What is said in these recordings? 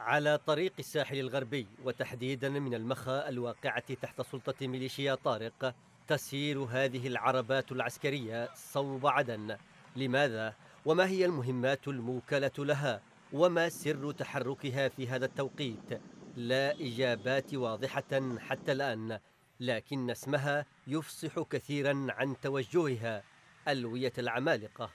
على طريق الساحل الغربي وتحديدا من المخا الواقعة تحت سلطة ميليشيا طارق تسير هذه العربات العسكرية صوب عدن لماذا؟ وما هي المهمات الموكلة لها؟ وما سر تحركها في هذا التوقيت؟ لا إجابات واضحة حتى الآن لكن اسمها يفصح كثيرا عن توجهها ألوية العمالقة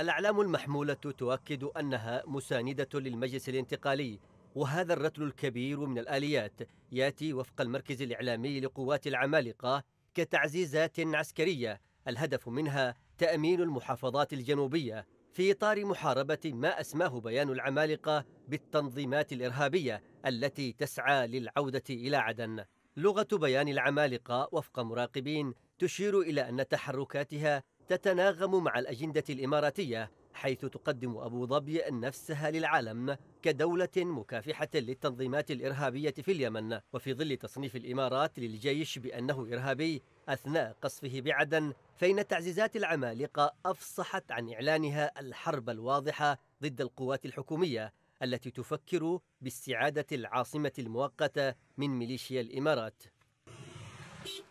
الأعلام المحمولة تؤكد أنها مساندة للمجلس الانتقالي وهذا الرتل الكبير من الآليات يأتي وفق المركز الإعلامي لقوات العمالقة كتعزيزات عسكرية الهدف منها تأمين المحافظات الجنوبية في إطار محاربة ما أسماه بيان العمالقة بالتنظيمات الإرهابية التي تسعى للعودة إلى عدن لغة بيان العمالقة وفق مراقبين تشير إلى أن تحركاتها تتناغم مع الأجندة الإماراتية حيث تقدم أبو ظبي نفسها للعالم كدولة مكافحة للتنظيمات الإرهابية في اليمن وفي ظل تصنيف الإمارات للجيش بأنه إرهابي أثناء قصفه بعدن فإن تعزيزات العمالقة أفصحت عن إعلانها الحرب الواضحة ضد القوات الحكومية التي تفكر باستعادة العاصمة المؤقتة من ميليشيا الإمارات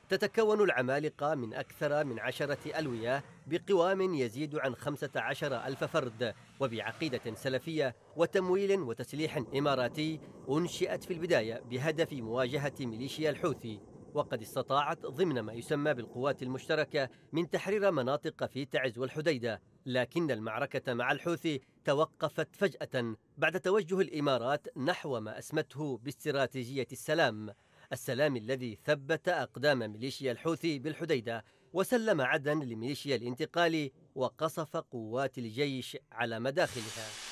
تتكون العمالقة من أكثر من عشرة ألوية بقوام يزيد عن خمسة عشر ألف فرد وبعقيدة سلفية وتمويل وتسليح إماراتي أنشئت في البداية بهدف مواجهة ميليشيا الحوثي وقد استطاعت ضمن ما يسمى بالقوات المشتركة من تحرير مناطق في تعز والحديدة لكن المعركة مع الحوثي توقفت فجأة بعد توجه الإمارات نحو ما أسمته باستراتيجية السلام السلام الذي ثبت أقدام ميليشيا الحوثي بالحديدة وسلم عدن لميليشيا الانتقال وقصف قوات الجيش على مداخلها